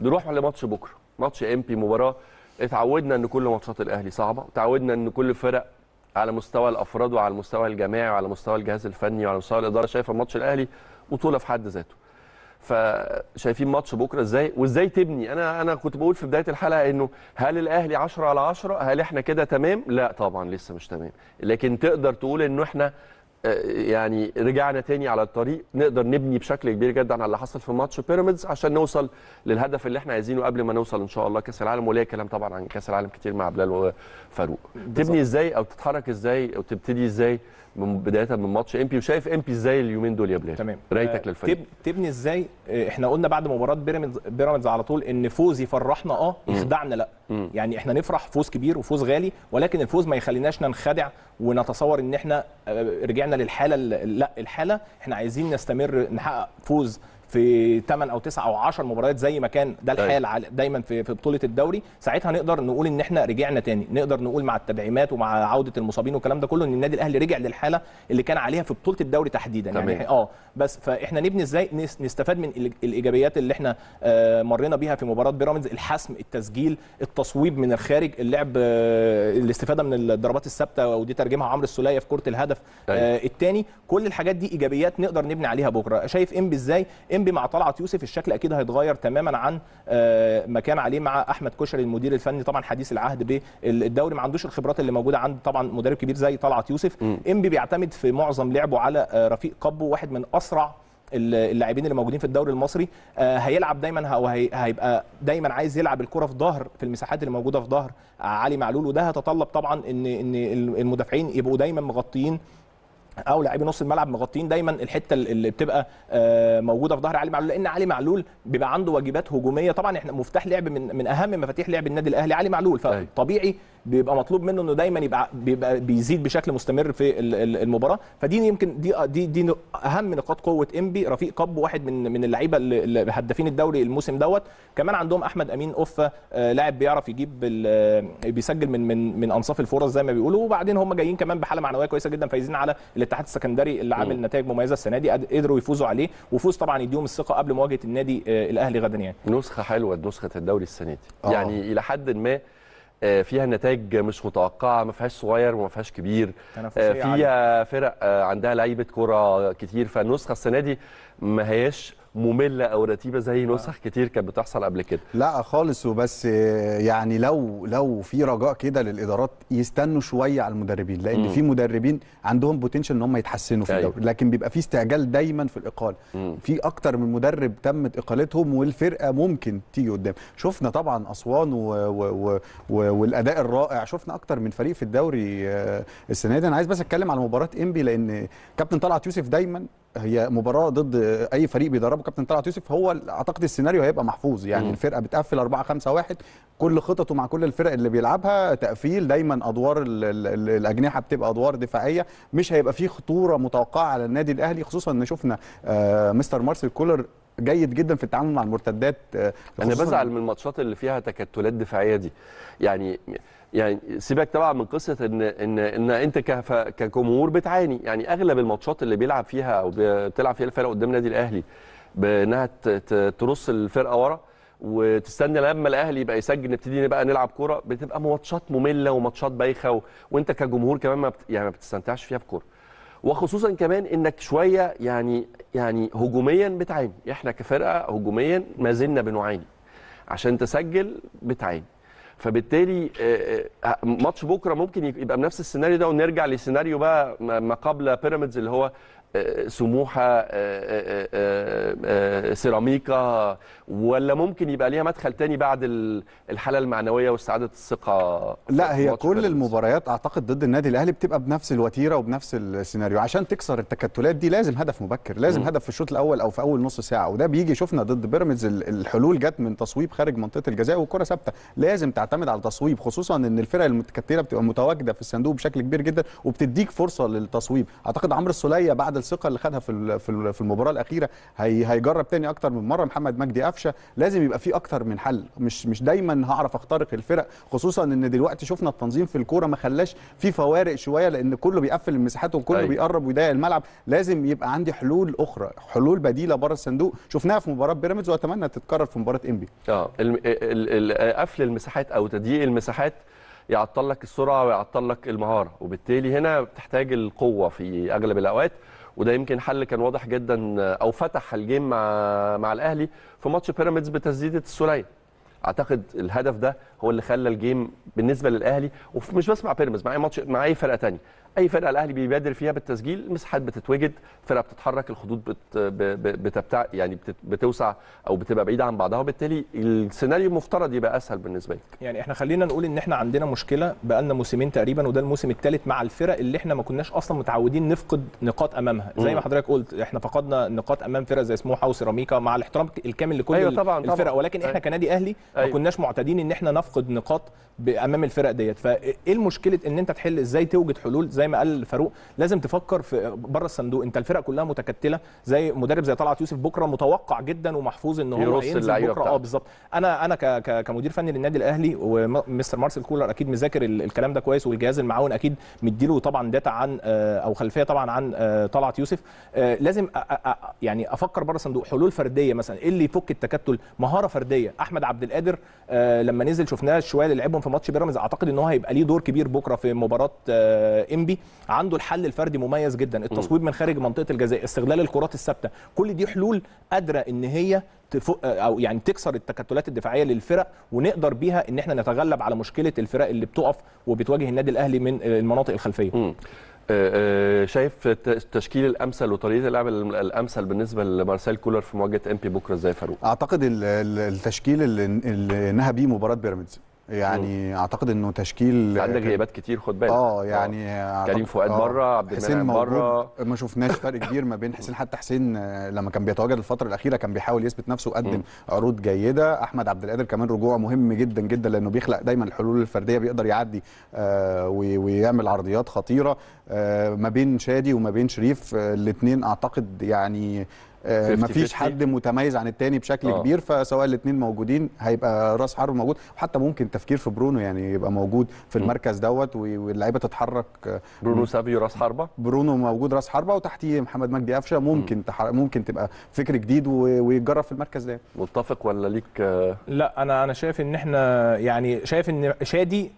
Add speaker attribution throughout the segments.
Speaker 1: نروح لماتش بكره ماتش ام بي مباراه اتعودنا ان كل ماتشات الاهلي صعبه اتعودنا ان كل فرق على مستوى الافراد وعلى المستوى الجماعي وعلى مستوى الجهاز الفني وعلى مستوى الاداره شايفه ماتش الاهلي بطوله في حد ذاته فشايفين ماتش بكره ازاي وازاي تبني انا انا كنت بقول في بدايه الحلقه انه هل الاهلي 10 على 10 هل احنا كده تمام لا طبعا لسه مش تمام لكن تقدر تقول انه احنا يعني رجعنا تاني على الطريق نقدر نبني بشكل كبير جدا على اللي حصل في ماتش بيراميدز عشان نوصل للهدف اللي احنا عايزينه قبل ما نوصل ان شاء الله كاس العالم وليا كلام طبعا عن كاس العالم كتير مع بلال وفاروق تبني ازاي او تتحرك ازاي او تبتدي ازاي من بدايه من ماتش امبي وشايف امبي ازاي اليومين دول يا بلال تمام رايتك آه، للفريق تب...
Speaker 2: تبني ازاي آه، احنا قلنا بعد مباراه بيراميدز بيراميدز على طول ان فوز يفرحنا اه يخدعنا لا مم. يعني احنا نفرح فوز كبير وفوز غالي ولكن الفوز ما يخليناش ننخدع ونتصور ان احنا آه، رجعنا للحاله لا الحاله احنا عايزين نستمر نحقق فوز في 8 او 9 او 10 مباريات زي ما كان ده طيب. الحال دايما في في بطوله الدوري ساعتها نقدر نقول ان احنا رجعنا تاني نقدر نقول مع التدعيمات ومع عوده المصابين والكلام ده كله ان النادي الاهلي رجع للحاله اللي كان عليها في بطوله الدوري تحديدا يعني اه بس فاحنا نبني ازاي نستفاد من الايجابيات اللي احنا آه، مرينا بيها في مباراه بيراميدز الحسم التسجيل التصويب من الخارج اللعب آه، الاستفاده من الضربات الثابته ودي ترجمها عمرو السوليه في كره الهدف طيب. آه الثاني كل الحاجات دي ايجابيات نقدر نبني عليها بكره شايف ام ازاي الانبي مع طلعت يوسف الشكل اكيد هيتغير تماما عن آه، ما كان عليه مع احمد كشري المدير الفني طبعا حديث العهد بالدوري ما عندوش الخبرات اللي موجوده عند طبعا مدرب كبير زي طلعت يوسف انبي بيعتمد في معظم لعبه على آه، رفيق قبو واحد من اسرع اللاعبين اللي موجودين في الدوري المصري آه، هيلعب دايما او هيبقى دايما عايز يلعب الكره في ظهر في المساحات اللي موجوده في ظهر علي معلول وده هيتطلب طبعا ان ان المدافعين يبقوا دايما مغطيين او لاعبي نص الملعب مغطيين دايما الحته اللي بتبقى آه، موجوده في ظهر علي معلول لان علي معلول بيبقى عنده واجبات هجوميه طبعا احنا مفتاح لعب من من اهم مفاتيح لعب النادي الاهلي علي معلول طيب. فطبيعي بيبقى مطلوب منه انه دايما يبقى بيبقى بيزيد بشكل مستمر في المباراه فدي يمكن دي دي دي اهم نقاط قوه انبي رفيق قب واحد من من اللعيبه اللي هدافين الدوري الموسم دوت كمان عندهم احمد امين اوفا آه، لاعب بيعرف يجيب آه، بيسجل من من من انصاف الفرص زي ما بيقولوا وبعدين هم جايين كمان بحاله معنويه كويسه جدا فايزين على الاتحاد السكندري اللي عامل نتائج مميزه السنه دي قدروا يفوزوا عليه وفوز طبعا يديهم الثقه قبل مواجهه النادي آه، الاهلي غدا يعني نسخه
Speaker 1: حلوه نسخه الدوري السنه دي يعني الى حد ما آه، فيها نتائج مش متوقعه ما فيهاش صغير وما فيهاش كبير آه، فيها فرق آه، عندها لعيبه كره كتير فالنسخه السنه دي ما هياش ممله او رتيبه زي آه. نسخ كتير كانت بتحصل قبل
Speaker 3: كده لا خالص وبس يعني لو لو في رجاء كده للادارات يستنوا شويه على المدربين لان في مدربين عندهم بوتنشال ان هم يتحسنوا في أيوه. الدوري لكن بيبقى في استعجال دايما في الاقاله في اكتر من مدرب تمت اقالتهم والفرقه ممكن تيجي قدام شفنا طبعا اسوان و... و... و... والاداء الرائع شفنا اكتر من فريق في الدوري آه، السنه دي انا عايز بس اتكلم على مباراه انبي لان كابتن طلعت يوسف دايما هي مباراه ضد اي فريق بيدربه كابتن طلعت يوسف هو اعتقد السيناريو هيبقى محفوظ يعني م. الفرقه بتقفل 4 5 1 كل خططه مع كل الفرق اللي بيلعبها تقفيل دايما ادوار الـ الـ الـ الاجنحه بتبقى ادوار دفاعيه مش هيبقى فيه خطوره متوقعه على النادي الاهلي خصوصا ان شفنا آه مستر مارسيل كولر جيد جدا في التعامل مع المرتدات آه، انا بزعل
Speaker 1: من الماتشات اللي فيها تكتلات دفاعيه دي يعني يعني سيبك طبعا من قصه ان ان ان انت كجمهور بتعاني يعني اغلب الماتشات اللي بيلعب فيها او بتلعب فيها الفرقه قدام النادي الاهلي بانها ترص الفرقه ورا وتستنى لما الاهلي يبقى يسجل نبتدي بقى نلعب كوره بتبقى ماتشات ممله وماتشات بايخه و... وانت كجمهور كمان ما بت... يعني ما بتستمتعش فيها بكوره وخصوصا كمان انك شويه يعني يعني هجوميا بتعاني احنا كفرقه هجوميا ما زلنا بنعاني عشان تسجل بتعاني فبالتالي آه، آه، آه، ماتش بكره ممكن يبقى بنفس السيناريو ده ونرجع لسيناريو بقى ما قبل بيراميدز اللي هو سموحه آه، آه، آه، سيراميكا ولا ممكن يبقى ليها مدخل تاني بعد الحاله المعنويه واستعاده الثقه لا هي كل
Speaker 3: المباريات اعتقد ضد النادي الاهلي بتبقى بنفس الوتيره وبنفس السيناريو عشان تكسر التكتلات دي لازم هدف مبكر لازم م. هدف في الشوط الاول او في اول نص ساعه وده بيجي شفنا ضد بيراميدز الحلول جت من تصويب خارج منطقه الجزاء والكره ثابته لازم تعتمد على التصويب خصوصا ان الفرق المتكتله بتبقى متواجده في الصندوق بشكل كبير جدا وبتديك فرصه للتصويب اعتقد عمرو السوليه بعد الثقه اللي خدها في في المباراه الاخيره هيجرب تاني اكتر من مره محمد مجدي قفشه لازم يبقى في اكتر من حل مش مش دايما هعرف اخترق الفرق خصوصا ان دلوقتي شفنا التنظيم في الكوره ما خلاش في فوارق شويه لان كله بيقفل المساحات وكله أي. أيوة. بيقرب ويضيق الملعب لازم يبقى عندي حلول اخرى حلول بديله بره الصندوق شفناها في مباراه بيراميدز واتمنى تتكرر في مباراه انبي
Speaker 1: اه قفل المساحات او تضييق المساحات يعطل لك السرعه ويعطل لك المهاره وبالتالي هنا بتحتاج القوه في اغلب الاوقات وده يمكن حل كان واضح جدا او فتح الجيم مع مع الاهلي في ماتش بيراميدز بتسديده السوليه اعتقد الهدف ده هو اللي خلى الجيم بالنسبه للاهلي ومش بس مع بيراميدز مع اي ماتش مع اي فرقه ثانيه اي فرقه الاهلي بيبادر فيها بالتسجيل المساحات بتتوجد فرقه بتتحرك الخطوط بت بتبتع يعني بت بتوسع او بتبقى بعيده عن بعضها وبالتالي السيناريو المفترض يبقى اسهل بالنسبه لك
Speaker 2: يعني احنا خلينا نقول ان احنا عندنا مشكله بقى لنا موسمين تقريبا وده الموسم الثالث مع الفرق اللي احنا ما كناش اصلا متعودين نفقد نقاط امامها زي ما حضرتك قلت احنا فقدنا نقاط امام فرق زي سموحه وسيراميكا مع الاحترام الكامل لكل أيوة طبعًا الفرق طبعًا. ولكن احنا أيوة. كنادي اهلي أيوة. ما كناش معتادين ان احنا نفقد نقاط امام الفرق ديت فايه المشكله ان انت تحل ازاي توجد حلول زي زي ما قال فاروق لازم تفكر في بره الصندوق انت الفرق كلها متكتله زي مدرب زي طلعت يوسف بكره متوقع جدا ومحفوظ ان هو ينزل بكره اه بالظبط انا انا كمدير فني للنادي الاهلي ومستر مارسيل كولر اكيد مذاكر الكلام ده كويس والجهاز المعاون اكيد مديله طبعا داتا عن آه، او خلفيه طبعا عن آه، طلعت يوسف آه، لازم يعني افكر بره الصندوق حلول فرديه مثلا ايه اللي يفك التكتل مهاره فرديه احمد عبد القادر لما نزل شفناه شويه اللي لعبهم في ماتش بيراميدز اعتقد ان هو هيبقى ليه دور كبير بكره في مباراه انبي التعقيبي عنده الحل الفردي مميز جدا التصويب من خارج منطقه الجزاء استغلال الكرات الثابته كل دي حلول قادره ان هي تفق او يعني تكسر التكتلات الدفاعيه للفرق ونقدر بيها ان احنا نتغلب على مشكله الفرق اللي بتقف وبتواجه النادي الاهلي من المناطق الخلفيه آه،
Speaker 1: آه، شايف التشكيل الامثل وطريقه اللعب الامثل بالنسبه لمارسيل كولر في مواجهه امبي بكره ازاي فاروق؟
Speaker 3: اعتقد التشكيل اللي نهى بيه مباراه بيراميدز يعني مم. اعتقد انه تشكيل عندك غيابات كتير خد بالك اه يعني أوه. كريم فؤاد بره آه. عبد حسين بره ما شفناش فرق كبير ما بين حسين حتى حسين آه، لما كان بيتواجد الفتره الاخيره كان بيحاول يثبت نفسه وقدم مم. عروض جيده احمد عبد القادر كمان رجوعه مهم جدا جدا لانه بيخلق دايما الحلول الفرديه بيقدر يعدي آه ويعمل عرضيات خطيره آه ما بين شادي وما بين شريف آه الاثنين اعتقد يعني آه، ما فيش حد متميز عن التاني بشكل أوه. كبير فسواء الاثنين موجودين هيبقى راس حرب موجود وحتى ممكن تفكير في برونو يعني يبقى موجود في المركز دوت واللعيبه تتحرك آه، برونو سافيو راس حربه برونو موجود راس حربه وتحتيه محمد مجدي قفشه ممكن ممكن تبقى فكر جديد ويتجرب في المركز ده متفق ولا ليك
Speaker 2: لا انا انا شايف ان احنا يعني شايف ان شادي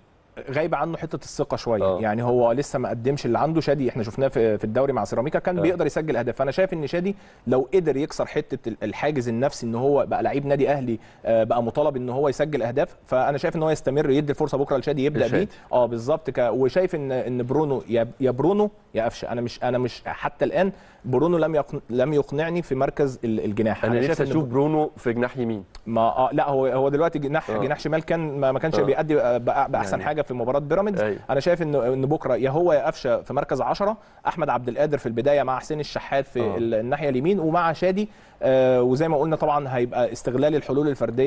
Speaker 2: غايبه عنه حته الثقه شويه أوه. يعني هو لسه ما قدمش اللي عنده شادي احنا شفناه في الدوري مع سيراميكا كان أوه. بيقدر يسجل اهداف فانا شايف ان شادي لو قدر يكسر حته الحاجز النفسي ان هو بقى لعيب نادي اهلي آه، بقى مطالب ان هو يسجل اهداف فانا شايف ان هو يستمر يدي الفرصه بكره لشادي يبدا بيه اه بالظبط وشايف ان ان برونو يا برونو يا قفشه انا مش انا مش حتى الان برونو لم يقن... لم يقنعني في مركز الجناح انا, لسه نفسي اشوف إن... برونو في جناح يمين ما آه لا هو هو دلوقتي جناح آه. جناح شمال كان ما, ما كانش آه. بيأدي آه، باحسن يعني. حاجه في مباراه بيراميدز أيوه. انا شايف ان ان بكره يا هو يا قفشه في مركز 10 احمد عبد القادر في البدايه مع حسين الشحات في آه. الناحيه اليمين ومع شادي آه وزي ما قلنا طبعا هيبقى استغلال الحلول الفرديه